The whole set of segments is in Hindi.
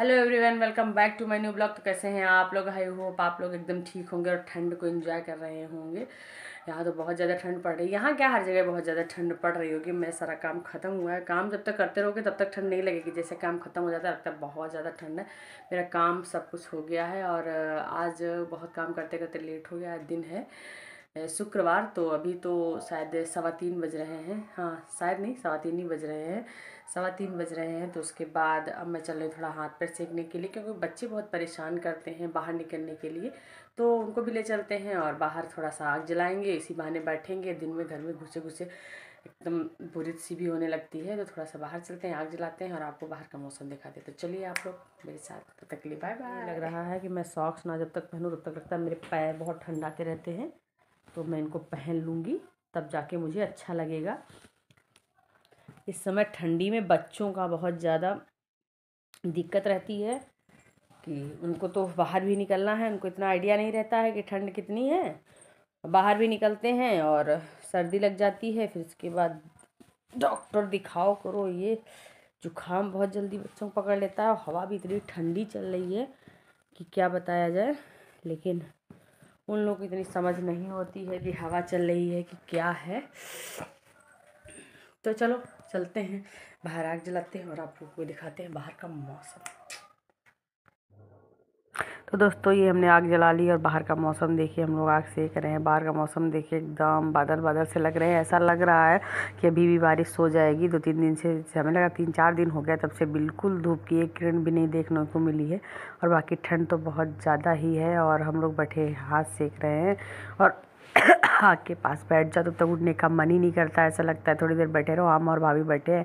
hello everyone welcome back to my new blog तो कैसे हैं आप लोग हाई होप आप लोग एकदम ठीक होंगे और ठंड को एंजॉय कर रहे होंगे यहाँ तो बहुत ज़्यादा ठंड पड़ रही है यहाँ क्या हर जगह बहुत ज़्यादा ठंड पड़ रही होगी मैं सारा काम ख़त्म हुआ है काम जब तक करते रहोगे तब तक ठंड नहीं लगेगी जैसे काम ख़त्म हो जाता है तब बहुत ज़्यादा ठंड है मेरा काम सब कुछ हो गया है और आज बहुत काम करते करते लेट हो गया दिन है शुक्रवार तो अभी तो शायद सवा तीन बज रहे हैं हाँ शायद नहीं सवा तीन ही बज रहे हैं सवा तीन बज रहे हैं तो उसके बाद अब मैं चल रही हूँ थोड़ा हाथ पैर सेकने के लिए क्योंकि बच्चे बहुत परेशान करते हैं बाहर निकलने के लिए तो उनको भी ले चलते हैं और बाहर थोड़ा सा आग जलाएँगे इसी बहाने बैठेंगे दिन में घर में घुसे घुसे एकदम बुरी सी भी होने लगती है तो थोड़ा सा बाहर चलते हैं आग जलाते हैं और आपको बाहर का मौसम दिखा देते तो चलिए आप लोग मेरे साथ तकलीफ तक बाय बाय लग रहा है कि मैं सॉक्स ना जब तक पहनूँ तब तक लगता है मेरे पैर बहुत ठंडाते रहते हैं तो मैं इनको पहन लूँगी तब जाके मुझे अच्छा लगेगा इस समय ठंडी में बच्चों का बहुत ज़्यादा दिक्कत रहती है कि उनको तो बाहर भी निकलना है उनको इतना आइडिया नहीं रहता है कि ठंड कितनी है बाहर भी निकलते हैं और सर्दी लग जाती है फिर उसके बाद डॉक्टर दिखाओ करो ये जुखाम बहुत जल्दी बच्चों को पकड़ लेता है हवा भी इतनी ठंडी चल रही है कि क्या बताया जाए लेकिन उन लोग को इतनी समझ नहीं होती है कि हवा चल रही है कि क्या है तो चलो चलते हैं बाहर आग जलाते हैं और आप लोग को दिखाते हैं बाहर का मौसम तो दोस्तों ये हमने आग जला ली और बाहर का मौसम देखिए हम लोग आग सेक रहे हैं बाहर का मौसम देखिए एकदम बादल बादल से लग रहे हैं ऐसा लग रहा है कि अभी भी बारिश हो जाएगी दो तीन दिन से हमें लगा तीन चार दिन हो गया तब से बिल्कुल धूप की एक किरण भी नहीं देखने को मिली है और बाकी ठंड तो बहुत ज़्यादा ही है और हम लोग बैठे हाथ सेक रहे हैं और आग के पास बैठ जाओ तब तक उठने का मन ही नहीं करता ऐसा लगता है थोड़ी देर बैठे रहो हम और भाभी बैठे हैं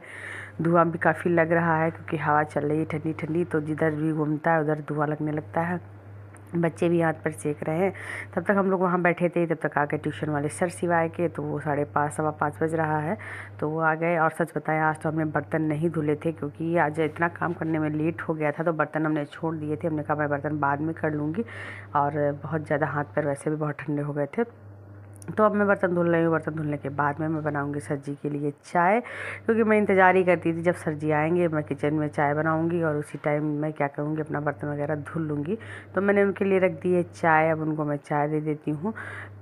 धुआं भी काफ़ी लग रहा है क्योंकि हवा चल रही है ठंडी ठंडी तो जिधर भी घूमता है उधर धुआं लगने लगता है बच्चे भी हाथ पर सेक रहे हैं तब तक हम लोग वहाँ बैठे थे तब तक आ गए ट्यूशन वाले सर सिवाय के तो वो साढ़े पाँच सवा पाँच बज रहा है तो वो आ गए और सच बताएं आज तो हमने बर्तन नहीं धुले थे क्योंकि आज इतना काम करने में लेट हो गया था तो बर्तन हमने छोड़ दिए थे हमने कहा मैं बर्तन बाद में कर लूँगी और बहुत ज़्यादा हाथ पर वैसे भी बहुत ठंडे हो गए थे तो अब मैं बर्तन धुल रही हूँ बर्तन धुलने के बाद में मैं बनाऊँगी सर जी के लिए चाय क्योंकि मैं इंतज़ार ही करती थी जब सर जी आएँगे मैं किचन में चाय बनाऊँगी और उसी टाइम मैं क्या करूँगी अपना बर्तन वगैरह धुल लूँगी तो मैंने उनके लिए रख दी है चाय अब उनको मैं चाय दे देती हूँ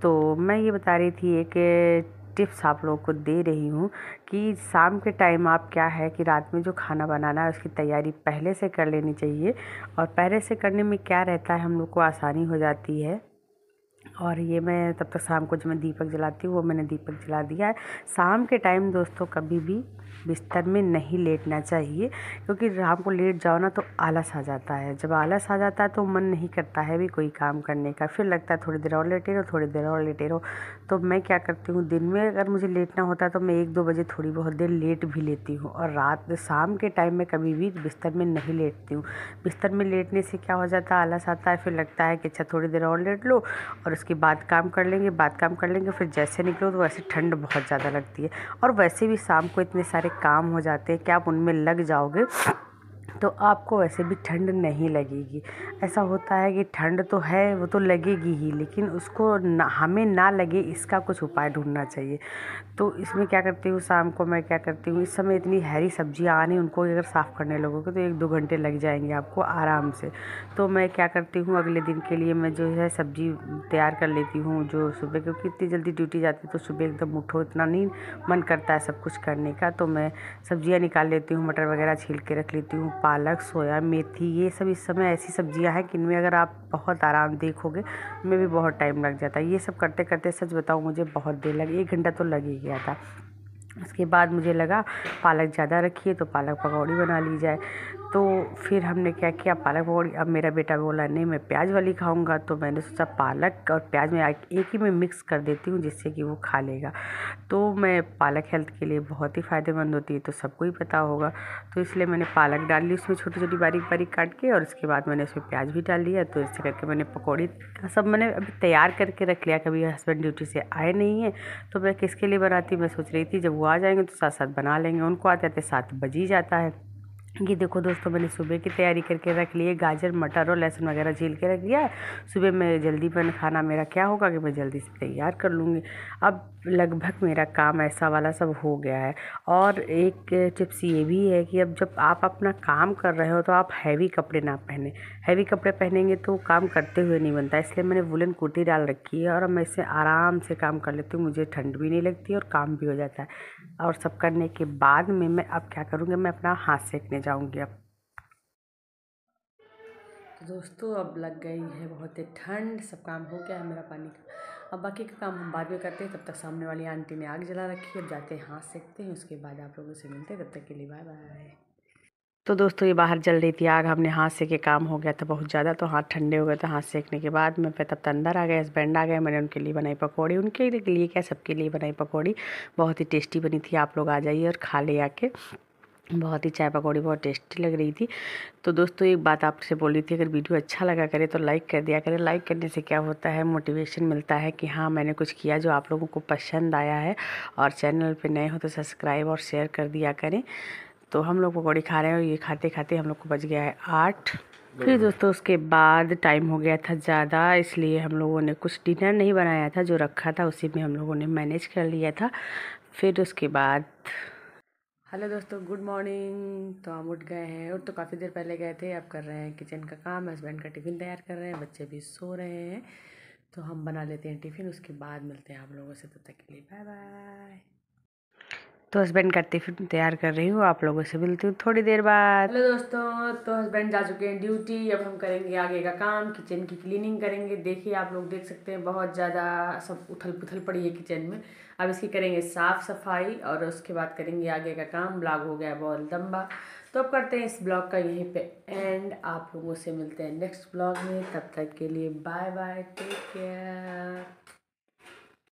तो मैं ये बता रही थी एक टिप्स आप लोगों को दे रही हूँ कि शाम के टाइम आप क्या है कि रात में जो खाना बनाना है उसकी तैयारी पहले से कर लेनी चाहिए और पहले से करने में क्या रहता है हम लोग को आसानी हो जाती है और ये मैं तब तक शाम को जो मैं दीपक जलाती हूँ वो मैंने दीपक जला दिया है शाम के टाइम दोस्तों कभी भी बिस्तर में नहीं लेटना चाहिए क्योंकि शाम को लेट जाओ ना तो आलस आ जाता है जब आलस आ जाता है तो मन नहीं करता है भी कोई काम करने का फिर लगता है थोड़ी देर और लेटे रहो थोड़ी देर और लेटे रहो तो मैं क्या करती हूँ दिन में अगर मुझे लेटना होता है तो मैं एक दो बजे थोड़ी बहुत देर लेट भी लेती हूँ और रात शाम के टाइम में कभी भी बिस्तर में नहीं लेटती हूँ बिस्तर में लेटने से क्या हो जाता है आलस आता है फिर लगता है कि अच्छा थोड़ी देर और लेट लो और उसके बाद काम कर लेंगे बाद काम कर लेंगे फिर जैसे निकलो तो वैसे ठंड बहुत ज़्यादा लगती है और वैसे भी शाम को इतने सारे काम हो जाते हैं कि आप उनमें लग जाओगे तो आपको वैसे भी ठंड नहीं लगेगी ऐसा होता है कि ठंड तो है वो तो लगेगी ही लेकिन उसको ना हमें ना लगे इसका कुछ उपाय ढूंढना चाहिए तो इसमें क्या करती हूँ शाम को मैं क्या करती हूँ इस समय इतनी हरी सब्जियाँ आने उनको अगर साफ़ करने लोगों के तो एक दो घंटे लग जाएंगे आपको आराम से तो मैं क्या करती हूँ अगले दिन के लिए मैं जो है सब्ज़ी तैयार कर लेती हूँ जो सुबह क्योंकि इतनी जल्दी ड्यूटी जाती तो सुबह एकदम उठो इतना नहीं मन करता है सब कुछ करने का तो मैं सब्ज़ियाँ निकाल लेती हूँ मटर वगैरह छील के रख लेती हूँ पालक सोया मेथी ये सब इस समय ऐसी सब्जियां हैं कि इनमें अगर आप बहुत आराम देखोगे में भी बहुत टाइम लग जाता है ये सब करते करते सच बताओ मुझे बहुत देर लगी एक घंटा तो लग ही गया था उसके बाद मुझे लगा पालक ज़्यादा रखिए तो पालक पकौड़ी बना ली जाए तो फिर हमने क्या किया पालक पकौड़ी अब मेरा बेटा बोला नहीं मैं प्याज वाली खाऊंगा तो मैंने सोचा पालक और प्याज में एक ही में मिक्स कर देती हूँ जिससे कि वो खा लेगा तो मैं पालक हेल्थ के लिए बहुत ही फ़ायदेमंद होती है तो सबको ही पता होगा तो इसलिए मैंने पालक डाल ली उसमें छोटी छोटी बारीक बारीक काट के और उसके बाद मैंने उसमें प्याज भी डाल लिया तो इससे करके मैंने पकौड़ी सब मैंने अभी तैयार करके रख लिया कभी हस्बैंड ड्यूटी से आए नहीं है तो मैं किसके लिए बनाती मैं सोच रही थी जब वो आ जाएंगे तो साथ साथ बना लेंगे उनको आते आते सात बज ही जाता है ये देखो दोस्तों मैंने सुबह की तैयारी करके रख ली है गाजर मटर और लहसुन वगैरह झील के रख दिया है सुबह में जल्दी बन खाना मेरा क्या होगा कि मैं जल्दी से तैयार कर लूँगी अब लगभग मेरा काम ऐसा वाला सब हो गया है और एक टिप्स ये भी है कि अब जब आप अपना काम कर रहे हो तो आप हैवी कपड़े ना पहने हैवी कपड़े पहनेंगे तो काम करते हुए नहीं बनता इसलिए मैंने वुलन कुर्ती डाल रखी है और मैं इसे आराम से काम कर लेती हूँ मुझे ठंड भी नहीं लगती और काम भी हो जाता है और सब करने के बाद में मैं अब क्या करूँगी मैं अपना हाथ सेकने जाऊंगी अब तो दोस्तों अब लग गई है बहुत ही ठंड सब काम हो गया है मेरा पानी का अब बाकी का काम हम बाद में करते हैं तब तक सामने वाली आंटी ने आग जला रखी है अब जाते हैं हाथ सेकते हैं उसके बाद आप लोगों से मिलते हैं तब तक के लिए बाय बाय तो दोस्तों ये बाहर जल रही थी आग हमने हाथ से के काम हो गया था बहुत ज़्यादा तो हाथ ठंडे हो गए थे हाथ सेकने के बाद मैं फिर तब अंदर आ गए हस्बैंड आ गए मैंने उनके लिए बनाई पकौड़ी उनके लिए क्या सबके लिए बनाई पकौड़ी बहुत ही टेस्टी बनी थी आप लोग आ जाइए और खा ले आके बहुत ही चाय पकौड़ी बहुत टेस्टी लग रही थी तो दोस्तों एक बात आपसे बोली थी अगर वीडियो अच्छा लगा करे तो लाइक कर दिया करें लाइक करने से क्या होता है मोटिवेशन मिलता है कि हाँ मैंने कुछ किया जो आप लोगों को पसंद आया है और चैनल पे नए हो तो सब्सक्राइब और शेयर कर दिया करें तो हम लोग पकौड़ी खा रहे हैं और ये खाते खाते हम लोग को बच गया है आठ फिर दोस्तों उसके बाद टाइम हो गया था ज़्यादा इसलिए हम लोगों ने कुछ डिनर नहीं बनाया था जो रखा था उसी में हम लोगों ने मैनेज कर लिया था फिर उसके बाद हेलो दोस्तों गुड मॉर्निंग तो हम उठ गए हैं और तो काफ़ी देर पहले गए थे अब कर रहे हैं किचन का काम हस्बैंड का टिफ़िन तैयार कर रहे हैं बच्चे भी सो रहे हैं तो हम बना लेते हैं टिफ़िन उसके बाद मिलते हैं आप लोगों से तब तो तक के लिए बाय बाय तो हस्बैंड करते फिर तैयार कर रही हूँ आप लोगों से मिलती हूँ थोड़ी देर बाद हेलो दोस्तों तो हस्बैंड जा चुके हैं ड्यूटी अब हम करेंगे आगे का काम किचन की क्लीनिंग करेंगे देखिए आप लोग देख सकते हैं बहुत ज़्यादा सब उथल पुथल पड़ी है किचन में अब इसकी करेंगे साफ़ सफाई और उसके बाद करेंगे आगे का काम ब्लॉग हो गया बहुत लंबा तो अब करते हैं इस ब्लॉग का यहीं पर एंड आप लोगों से मिलते हैं नेक्स्ट ब्लॉग में तब तक के लिए बाय बाय टेक केयर